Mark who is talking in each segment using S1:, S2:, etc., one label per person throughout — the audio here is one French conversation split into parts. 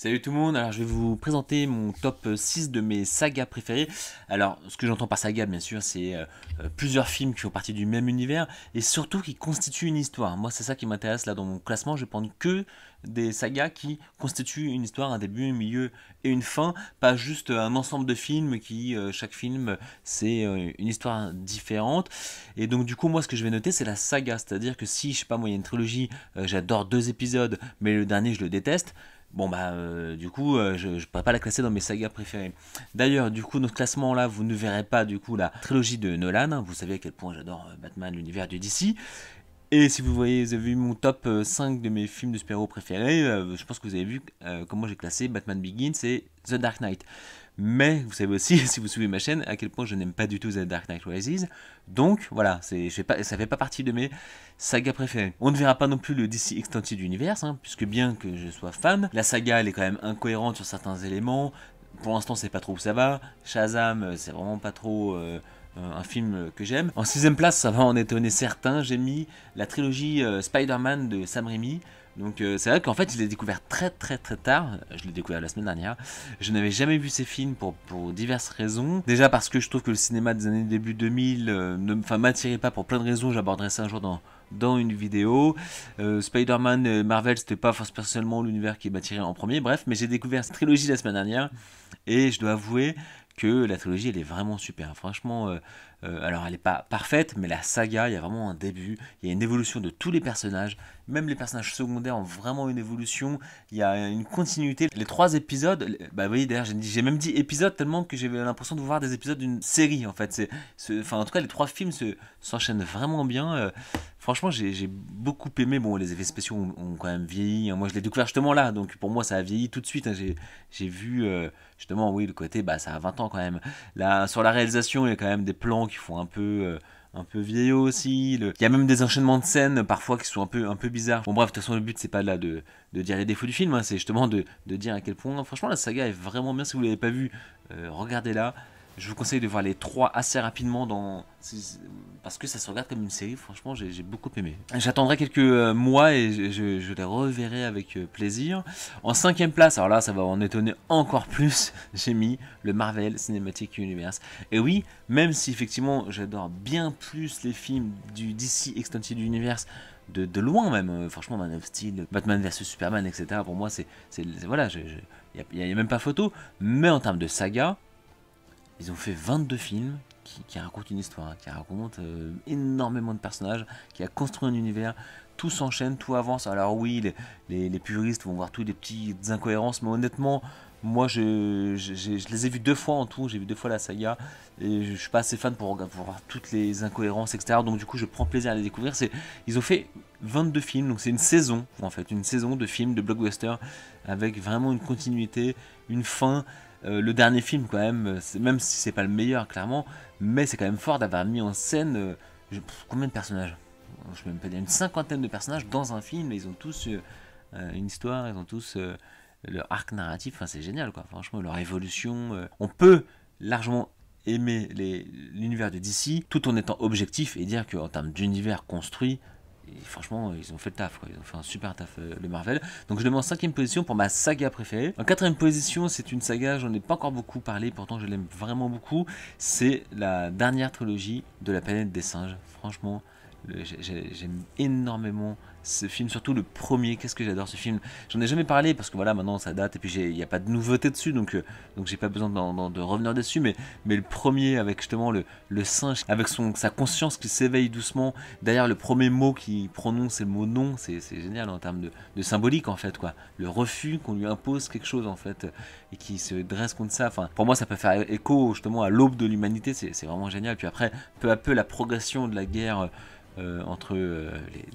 S1: Salut tout le monde, alors je vais vous présenter mon top 6 de mes sagas préférées. Alors ce que j'entends par saga bien sûr c'est euh, euh, plusieurs films qui font partie du même univers et surtout qui constituent une histoire. Moi c'est ça qui m'intéresse là dans mon classement, je vais prendre que des sagas qui constituent une histoire, un début, un milieu et une fin, pas juste euh, un ensemble de films qui chaque film c'est une histoire différente. Et donc du coup moi ce que je vais noter c'est la saga, c'est-à-dire que si je sais pas moi il y a une trilogie, j'adore deux épisodes mais le dernier je le déteste Bon bah euh, du coup euh, je ne pourrais pas la classer dans mes sagas préférées. D'ailleurs du coup notre classement là vous ne verrez pas du coup la trilogie de Nolan, vous savez à quel point j'adore euh, Batman, l'univers du DC. Et si vous voyez, vous avez vu mon top 5 de mes films de super préférés, je pense que vous avez vu comment j'ai classé Batman Begins et The Dark Knight. Mais vous savez aussi, si vous suivez ma chaîne, à quel point je n'aime pas du tout The Dark Knight Rises. Donc voilà, ça ne ça fait pas partie de mes sagas préférées. On ne verra pas non plus le DC Extended Universe, hein, puisque bien que je sois fan, la saga elle est quand même incohérente sur certains éléments. Pour l'instant, c'est pas trop où ça va. Shazam, euh, c'est vraiment pas trop. Euh, euh, un film que j'aime. En sixième place, ça va en étonner certains, j'ai mis la trilogie Spider-Man de Sam Raimi, donc euh, c'est vrai qu'en fait, je l'ai découvert très très très tard. Je l'ai découvert la semaine dernière. Je n'avais jamais vu ces films pour, pour diverses raisons. Déjà parce que je trouve que le cinéma des années début 2000 euh, ne m'attirait pas pour plein de raisons. J'aborderai ça un jour dans, dans une vidéo. Euh, Spider-Man, et Marvel, c'était pas personnellement l'univers qui m'attirait en premier. Bref, mais j'ai découvert cette trilogie la semaine dernière et je dois avouer que la trilogie, elle est vraiment super. Franchement, euh, euh, alors elle n'est pas parfaite, mais la saga, il y a vraiment un début, il y a une évolution de tous les personnages, même les personnages secondaires ont vraiment une évolution, il y a une continuité. Les trois épisodes, bah vous voyez, d'ailleurs, j'ai même dit épisode tellement que j'ai l'impression de voir des épisodes d'une série, en fait. Enfin, en tout cas, les trois films s'enchaînent vraiment bien. Euh, Franchement, j'ai beaucoup aimé. Bon, les effets spéciaux ont, quand même vieilli. Hein. Moi, je l'ai découvert justement là, donc pour moi, ça a vieilli tout de suite. Hein. J'ai vu euh, justement, oui, le côté, bah, ça a 20 ans quand même. Là, sur la réalisation, il y a quand même des plans qui font un peu. Euh, un peu vieillot aussi. Il y a même des enchaînements de scènes parfois qui sont un peu, un peu bizarres. Bon bref, de toute façon le but c'est pas là de, dire les défauts du film, hein, c'est justement de, dire à quel point franchement la saga est vraiment bien. Si vous l'avez pas vu, euh, regardez-la. Je vous conseille de voir les trois assez rapidement dans... parce que ça se regarde comme une série. Franchement, j'ai beaucoup aimé. J'attendrai quelques euh, mois et je, les reverrai avec euh, plaisir. En cinquième place, alors là, ça va en étonner encore plus. J'ai mis le Marvel Cinematic Universe. Et oui, même si effectivement j'adore bien plus les films du DC Extended Universe de, de, loin même, euh, franchement, Man of Steel, Batman vs Superman, etc. Pour moi, c'est. Voilà, il n'y a, même pas photo. Mais en termes de saga, ils ont fait 22 films qui, racontent une histoire, qui racontent euh, énormément de personnages, qui a construit un univers. Tout s'enchaîne, tout avance. Alors oui, les, les, puristes vont voir toutes les petites incohérences, mais honnêtement, moi, je, les ai vus deux fois en tout, j'ai vu deux fois la saga, et je, suis pas assez fan pour, pour, voir toutes les incohérences, etc. Donc du coup, je prends plaisir à les découvrir. Ils ont fait 22 films, donc c'est une saison, en fait, une saison de films, de blockbuster avec vraiment une continuité, une fin. Euh, le dernier film, quand même, euh, même si c'est pas le meilleur, clairement, mais c'est quand même fort d'avoir mis en scène euh, combien de personnages Je peux même pas dire une cinquantaine de personnages dans un film, ils ont tous une histoire, ils ont tous leur arc narratif. Enfin, c'est génial, quoi. Franchement, leur évolution. on peut largement aimer l'univers de DC tout en étant objectif et dire qu'en termes d'univers construit, franchement, ils ont fait le taf, quoi. ils ont fait un super taf, euh, le Marvel. Donc je le mets en cinquième position pour ma saga préférée. En quatrième position, c'est une saga, j'en ai pas encore beaucoup parlé, pourtant je l'aime vraiment beaucoup. C'est la dernière trilogie de la planète des singes. Franchement, J'aime énormément ce film, surtout le premier. Qu'est-ce que j'adore ce film J'en ai jamais parlé parce que voilà, maintenant ça date et puis il n'y a pas de nouveauté dessus, donc euh, donc j'ai pas besoin de revenir dessus. Mais mais le premier avec justement le, le singe, avec son sa conscience qui s'éveille doucement. D'ailleurs, le premier mot qu'il prononce, c'est le mot non. C'est génial en termes de, de, symbolique en fait quoi. Le refus qu'on lui impose quelque chose en fait et qui se dresse contre ça. Enfin, pour moi, ça peut faire écho justement à l'aube de l'humanité. C'est vraiment génial. Puis après, peu à peu, la progression de la guerre. Euh, entre euh,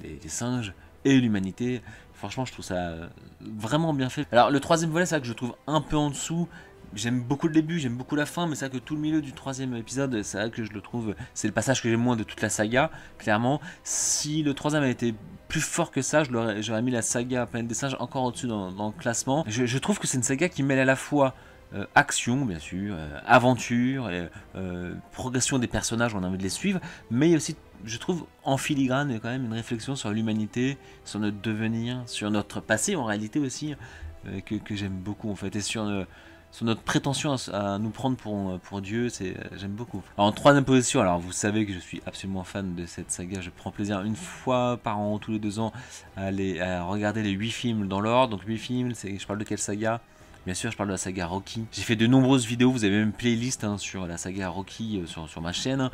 S1: les, singes et l'humanité. Franchement, je trouve ça euh, vraiment bien fait. Alors, le troisième volet, c'est ça que je trouve un peu en dessous. J'aime beaucoup le début, j'aime beaucoup la fin, mais c'est vrai que tout le milieu du troisième épisode, c'est vrai que je le trouve. C'est le passage que j'aime moins de toute la saga, clairement. Si le troisième avait été plus fort que ça, j'aurais mis la saga Planète des Singes encore au-dessus dans, le classement. je trouve que c'est une saga qui mêle à la fois euh, action, bien sûr, euh, aventure, euh, progression des personnages, on a envie de les suivre, mais il y a aussi, je trouve, en filigrane, quand même une réflexion sur l'humanité, sur notre devenir, sur notre passé en réalité aussi, que, j'aime beaucoup en fait, et sur notre prétention à, nous prendre pour, Dieu, c'est j'aime beaucoup. en troisième position, alors vous savez que je suis absolument fan de cette saga, je prends plaisir une fois par an, tous les deux ans, à, à regarder les huit films dans l'ordre. Donc huit films, je parle de quelle saga Bien sûr, je parle de la saga Rocky. J'ai fait de nombreuses vidéos, vous avez même une playlist hein, sur la saga Rocky euh, sur, ma chaîne.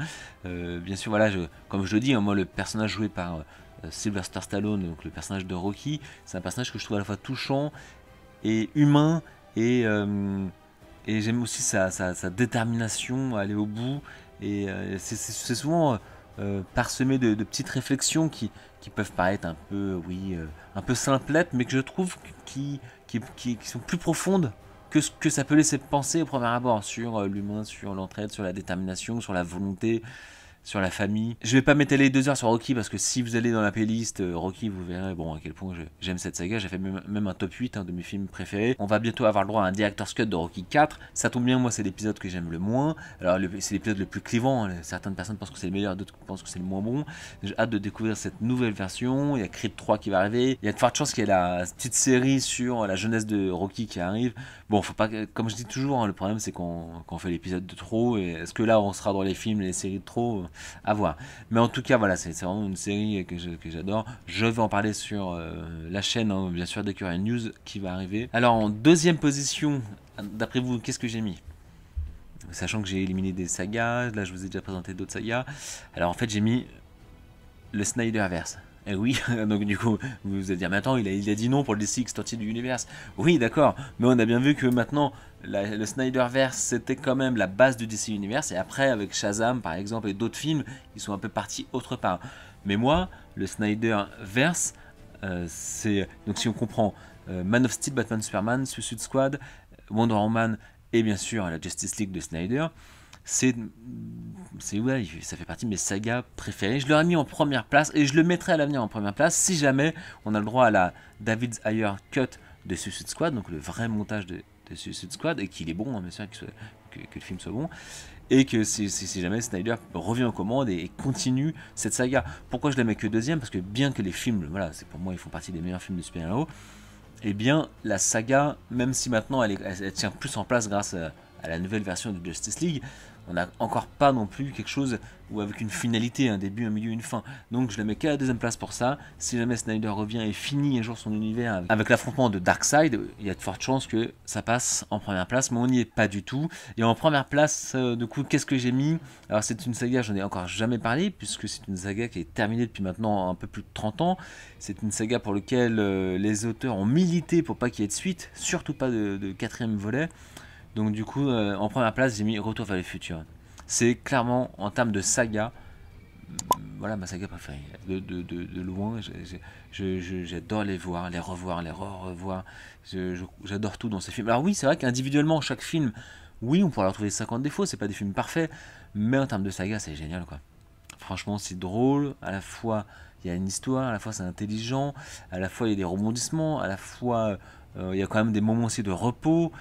S1: Euh, bien sûr, voilà, comme je le dis, hein, moi, le personnage joué par euh, Sylvester Stallone, donc le personnage de Rocky, c'est un personnage que je trouve à la fois touchant et humain et, et j'aime aussi sa, détermination à aller au bout. Et c'est souvent parsemé de, petites réflexions qui, qui peuvent paraître un peu, oui, un peu simplettes, mais que je trouve qui, qui, sont plus profondes que ce que ça peut laisser penser au premier abord sur euh, l'humain, sur l'entraide, sur la détermination, sur la volonté, sur la famille. Je vais pas m'étaler deux heures sur Rocky parce que si vous allez dans la playlist euh, Rocky, vous verrez bon à quel point j'aime cette saga. J'ai fait même, un top 8 de mes films préférés. On va bientôt avoir le droit à un director's cut de Rocky 4. Ça tombe bien, moi c'est l'épisode que j'aime le moins. Alors c'est l'épisode le plus clivant. Hein. Certaines personnes pensent que c'est le meilleur, d'autres pensent que c'est le moins bon. J'ai hâte de découvrir cette nouvelle version. Il y a Creed 3 qui va arriver. Il y a de fortes chances qu'il y ait la petite série sur la jeunesse de Rocky qui arrive. Bon, faut pas comme je dis toujours, hein, le problème c'est qu'on fait l'épisode de trop. est-ce que là on sera dans les films, les séries de trop à voir. Mais en tout cas, voilà, c'est vraiment une série que j'adore. Je, vais en parler sur euh, la chaîne, hein, bien sûr, une News qui va arriver. Alors, en deuxième position, d'après vous, qu'est-ce que j'ai mis Sachant que j'ai éliminé des sagas, là je vous ai déjà présenté d'autres sagas. Alors en fait, j'ai mis le Snyderverse. Et eh oui, donc du coup, vous allez dire, ah, mais attends, il a, dit non pour le DC extensive du univers. Oui, d'accord, mais on a bien vu que maintenant, le le Snyderverse, c'était quand même la base du DC Universe, et après, avec Shazam, par exemple, et d'autres films, ils sont un peu partis autre part. Mais moi, le Snyderverse, verse euh, c'est... Donc si on comprend euh, Man of Steel, Batman, Superman, Suicide Squad, Wonder Woman, et bien sûr la Justice League de Snyder, c'est c'est ouais, ça fait partie de mes sagas préférées. Je l'aurais mis en première place et je le mettrai à l'avenir en première place si jamais on a le droit à la David's Higher Cut de Suicide Squad, donc le vrai montage de, de Suicide Squad, et qu'il est bon, hein, bien sûr, que, le film soit bon, et que si, jamais Snyder revient aux commandes et, continue cette saga. Pourquoi je la mets que deuxième Parce que bien que les films, voilà, c'est pour moi, ils font partie des meilleurs films de super-héros, et eh bien, la saga, même si maintenant elle, elle, tient plus en place grâce à, à la nouvelle version de Justice League, on n'a encore pas non plus quelque chose ou avec une finalité, un début, un milieu, une fin. Donc je le mets qu'à la deuxième place pour ça. Si jamais Snyder revient et finit un jour son univers avec, l'affrontement de Darkseid, il y a de fortes chances que ça passe en première place, mais on n'y est pas du tout. Et en première place, de euh, du coup, qu'est-ce que j'ai mis Alors c'est une saga, je n'en ai encore jamais parlé, puisque c'est une saga qui est terminée depuis maintenant un peu plus de 30 ans. C'est une saga pour laquelle euh, les auteurs ont milité pour pas qu'il y ait de suite, surtout pas de quatrième volet. Donc du coup, euh, en première place, j'ai mis Retour vers le futur. C'est clairement, en termes de saga, mm, voilà ma saga préférée. De, loin, j'adore les voir, les revoir, les re-revoir. J'adore tout dans ces films. Alors oui, c'est vrai qu'individuellement, chaque film, oui, on pourrait leur trouver 50 défauts, c'est pas des films parfaits, mais en termes de saga, c'est génial quoi. Franchement, c'est drôle, à la fois il y a une histoire, à la fois c'est intelligent, à la fois il y a des rebondissements, à la fois euh, il y a quand même des moments aussi de repos.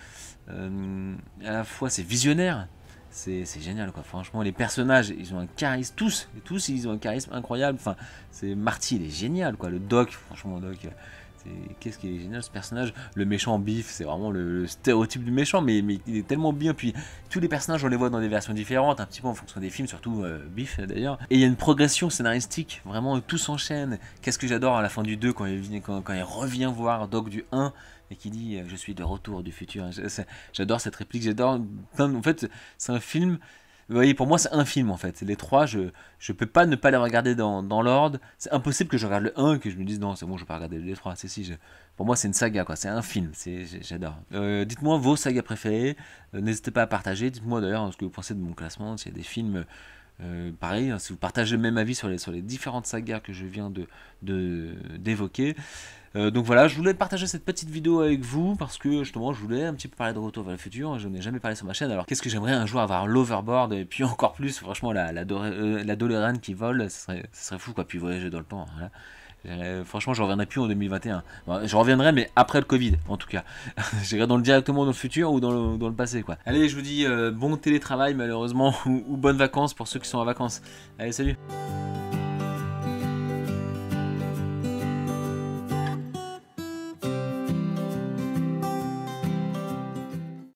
S1: Euh, à la fois, c'est visionnaire. C'est, génial, quoi. Franchement, les personnages, ils ont un charisme. Tous, tous, ils ont un charisme incroyable. Enfin, c'est Marty, il est génial, quoi. Le doc, franchement, doc euh, qu'est-ce qui est génial ce personnage Le méchant bif, c'est vraiment le, stéréotype du méchant, mais, mais il est tellement bien. Puis tous les personnages, on les voit dans des versions différentes, un petit peu en fonction des films, surtout Biff euh, bif d'ailleurs. Et il y a une progression scénaristique, vraiment tout s'enchaîne. Qu'est-ce que j'adore à la fin du 2 quand il, quand il revient voir Doc du 1 et qui dit euh, Je suis de retour du futur. J'adore cette réplique, j'adore. En fait, c'est un film vous voyez, pour moi, c'est un film en fait. Les trois, je ne peux pas ne pas les regarder dans, l'ordre. C'est impossible que je regarde le 1 et que je me dise non, c'est bon, je vais pas regarder les trois. c'est si, pour moi, c'est une saga, quoi. C'est un film. J'adore. Euh, dites-moi vos sagas préférées. Euh, n'hésitez pas à partager. Dites-moi d'ailleurs ce que vous pensez de mon classement. S'il y a des films euh, pareil, hein, si vous partagez le même avis sur les, différentes sagas que je viens d'évoquer. De, d'évoquer. Euh, donc voilà, je voulais partager cette petite vidéo avec vous parce que justement je voulais un petit peu parler de Retour vers le futur, je n'ai jamais parlé sur ma chaîne, alors qu'est-ce que j'aimerais un jour avoir l'overboard et puis encore plus, franchement la, la, euh, qui vole, ce serait, fou quoi, puis voyager dans le temps. Hein, euh, franchement, je reviendrai plus en 2021. je reviendrai, mais après le Covid, en tout cas. Je dans le directement dans le futur ou dans le, passé, quoi. Allez, je vous dis euh, bon télétravail, malheureusement, ou, bonnes vacances pour ceux qui sont en vacances. Allez, salut!